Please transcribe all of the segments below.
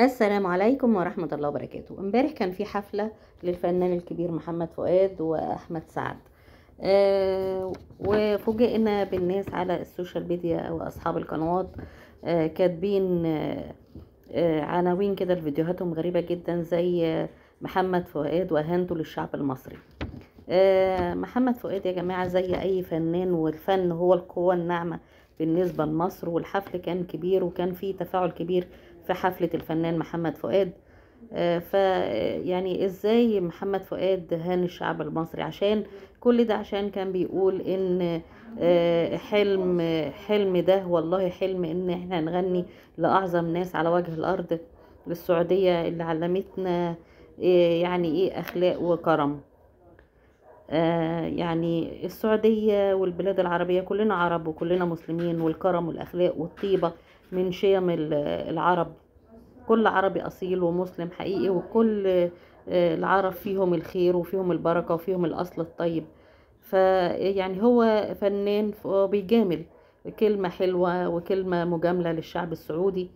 السلام عليكم ورحمة الله وبركاته امبارح كان في حفلة للفنان الكبير محمد فؤاد وأحمد سعد آه وفوجئنا بالناس على السوشيال ميديا وأصحاب القنوات آه كاتبين آه،, آه عناوين كده لفيديوهاتهم غريبة جدا زي آه، محمد فؤاد وأهانته للشعب المصري آه، محمد فؤاد يا جماعة زي أي فنان والفن هو القوة الناعمة بالنسبة لمصر والحفل كان كبير وكان فيه تفاعل كبير في حفلة الفنان محمد فؤاد آه، ف يعني ازاي محمد فؤاد هان الشعب المصري عشان كل ده عشان كان بيقول ان آه، حلم حلم ده والله حلم ان احنا نغني لاعظم ناس على وجه الارض للسعودية اللي علمتنا آه، يعني ايه اخلاق وكرم يعني السعودية والبلاد العربية كلنا عرب وكلنا مسلمين والكرم والأخلاق والطيبة من شيم العرب كل عربي أصيل ومسلم حقيقي وكل آه، العرب فيهم الخير وفيهم البركة وفيهم الأصل الطيب فيعني هو فنان بيجامل كلمة حلوة وكلمة مجاملة للشعب السعودي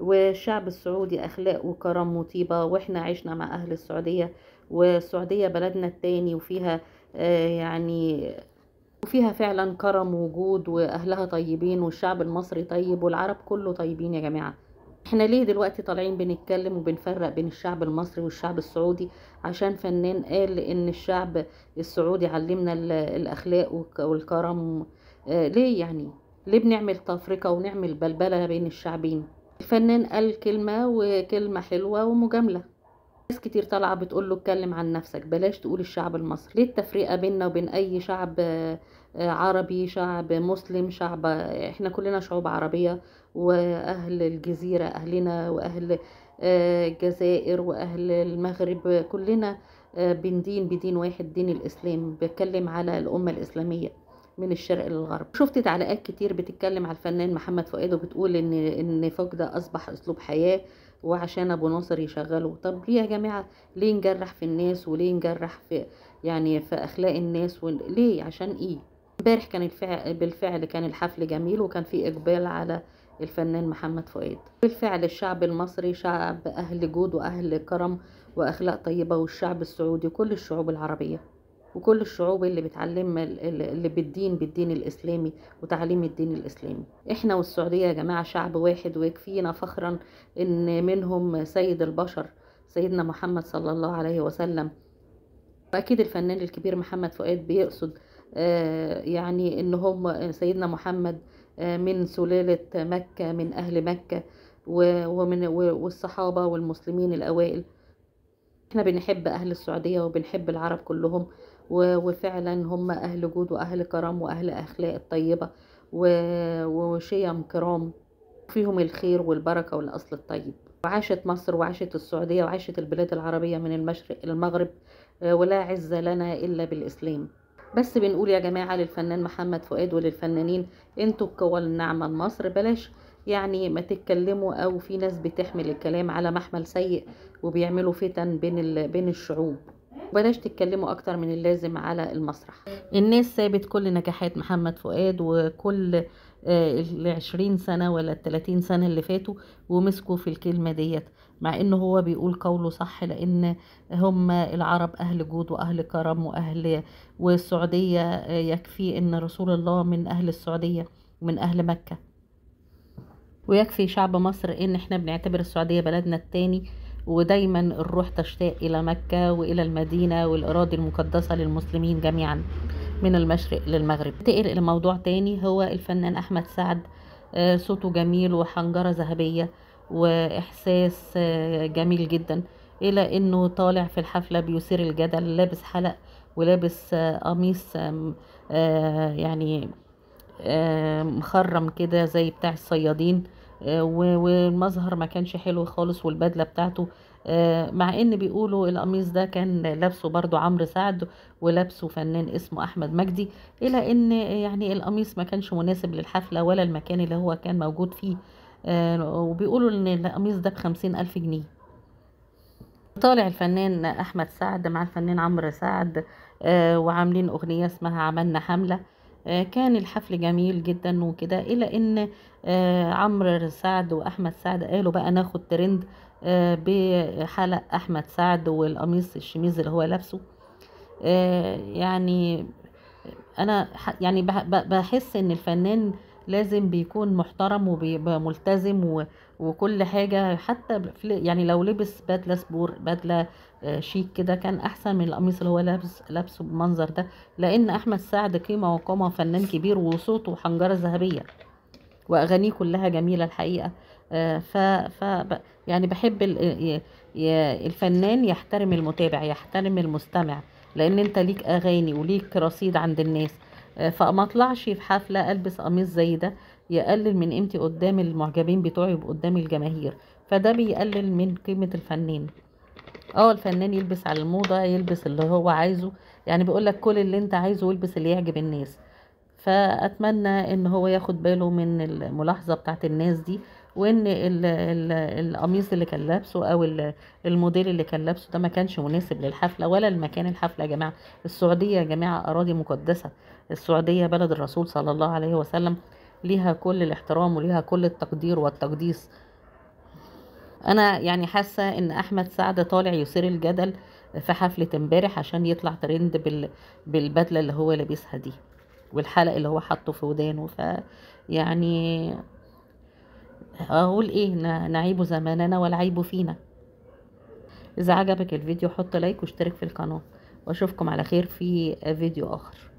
والشعب السعودي أخلاق وكرم وطيبة وإحنا عشنا مع أهل السعودية والسعودية بلدنا التاني وفيها آه، يعني وفيها فعلا كرم وجود واهلها طيبين والشعب المصري طيب والعرب كله طيبين يا جماعه احنا ليه دلوقتي طالعين بنتكلم وبنفرق بين الشعب المصري والشعب السعودي عشان فنان قال ان الشعب السعودي علمنا الاخلاق والكرم آه ليه يعني ليه بنعمل تفرقه ونعمل بلبله بين الشعبين الفنان قال كلمه وكلمه حلوه ومجامله ناس كتير طالعه بتقول له اتكلم عن نفسك بلاش تقول الشعب المصري ليه التفرقه بيننا وبين اي شعب آه، عربي شعب مسلم شعب احنا كلنا شعوب عربيه واهل الجزيره اهلنا واهل آه، الجزائر واهل المغرب كلنا آه، بندين بدين واحد دين الاسلام بتكلم على الامه الاسلاميه من الشرق للغرب شفت تعليقات كتير بتتكلم على الفنان محمد فؤاد وبتقول ان ان فوق ده اصبح اسلوب حياه وعشان ابو ناصر يشغله طب ليه يا جماعه ليه نجرح في الناس وليه نجرح في يعني في اخلاق الناس ليه عشان ايه امبارح كان الفعل بالفعل كان الحفل جميل وكان في اقبال على الفنان محمد فؤاد بالفعل الشعب المصري شعب اهل جود واهل كرم واخلاق طيبه والشعب السعودي كل الشعوب العربيه وكل الشعوب اللي بتعلم اللي بالدين بالدين الاسلامي وتعليم الدين الاسلامي احنا والسعوديه يا جماعه شعب واحد ويكفينا فخرا ان منهم سيد البشر سيدنا محمد صلى الله عليه وسلم واكيد الفنان الكبير محمد فؤاد بيقصد آه، يعني ان هم سيدنا محمد آه، من سلالة مكة من أهل مكة ومن والصحابة والمسلمين الأوائل احنا بنحب أهل السعودية وبنحب العرب كلهم وفعلا هم أهل جود وأهل كرم وأهل أخلاق طيبة وشيم كرام فيهم الخير والبركة والأصل الطيب وعاشت مصر وعاشت السعودية وعاشت البلاد العربية من المشرق إلى المغرب آه، ولا عز لنا إلا بالإسلام بس بنقول يا جماعة للفنان محمد فؤاد وللفنانين انتوا القوى الناعمة لمصر بلاش يعني ما تتكلموا او في ناس بتحمل الكلام على محمل سيء وبيعملوا فتن بين بين الشعوب وبلاش تتكلموا اكتر من اللازم على المسرح الناس سابت كل نجاحات محمد فؤاد وكل آه، ال 20 سنة ولا ال 30 سنة اللي فاتوا ومسكوا في الكلمة ديت مع ان هو بيقول قوله صح لان هم العرب اهل جود واهل كرم واهل والسعودية آه، يكفي ان رسول الله من اهل السعودية ومن اهل مكة ويكفي شعب مصر ان احنا بنعتبر السعودية بلدنا التاني ودايما الروح تشتاق إلى مكة وإلى المدينة والأراضي المقدسة للمسلمين جميعا من المشرق للمغرب ننتقل إلى موضوع تاني هو الفنان أحمد سعد آه، صوته جميل وحنجرة ذهبية وإحساس آه، جميل جدا إلى أنه طالع في الحفلة بيثير الجدل لابس حلق ولابس آه، قميص يعني مخرم كده زي بتاع الصيادين آه، والمظهر ما كانش حلو خالص والبدله بتاعته آه، مع ان بيقولوا القميص ده كان لابسه برضو عمرو سعد ولابسه فنان اسمه احمد مجدي الى ان يعني القميص ما كانش مناسب للحفله ولا المكان اللي هو كان موجود فيه آه، وبيقولوا ان القميص ده بخمسين الف جنيه طالع الفنان احمد سعد مع الفنان عمرو سعد وعاملين اغنيه اسمها عملنا حمله آه، كان الحفل جميل جدا وكده الى ان آه، عمرو سعد واحمد سعد قالوا بقى ناخد ترند آه، بحلق احمد سعد والقميص الشميز اللي هو لابسه يعني انا يعني بحس ان الفنان لازم بيكون محترم وبيبقى ملتزم وكل حاجة حتى يعني لو لبس بدلة سبور بدلة آه، شيك كده كان أحسن من القميص اللي هو لابس لابسه بالمنظر ده لأن أحمد سعد قيمة وقامة فنان كبير وصوته حنجرة ذهبية وأغانيه كلها جميلة الحقيقة آه، ف... ف يعني بحب الفنان يحترم المتابع يحترم المستمع لأن أنت ليك أغاني وليك رصيد عند الناس آه، فما اطلعش في حفله البس قميص زي ده يقلل من قيمتي قدام المعجبين بتوعي وقدام الجماهير فده بيقلل من قيمه الفنان اه الفنان يلبس على الموضه يلبس اللي هو عايزه يعني بيقول لك كل اللي انت عايزه والبس اللي يعجب الناس فاتمنى ان هو ياخد باله من الملاحظه بتاعت الناس دي وان القميص اللي كان لابسه او الموديل اللي كان لابسه ده ما كانش مناسب للحفله ولا المكان الحفله يا جماعه السعوديه يا جماعه اراضي مقدسه السعوديه بلد الرسول صلى الله عليه وسلم ليها كل الاحترام وليها كل التقدير والتقديس انا يعني حاسه ان احمد سعد طالع يثير الجدل في حفله امبارح عشان يطلع ترند بال... بالبدله اللي هو لابسها دي والحلق اللي هو حاطه في ودانه ف يعني اقول ايه نعيب زماننا ولا عيبه فينا اذا عجبك الفيديو حط لايك واشترك في القناه واشوفكم على خير في فيديو اخر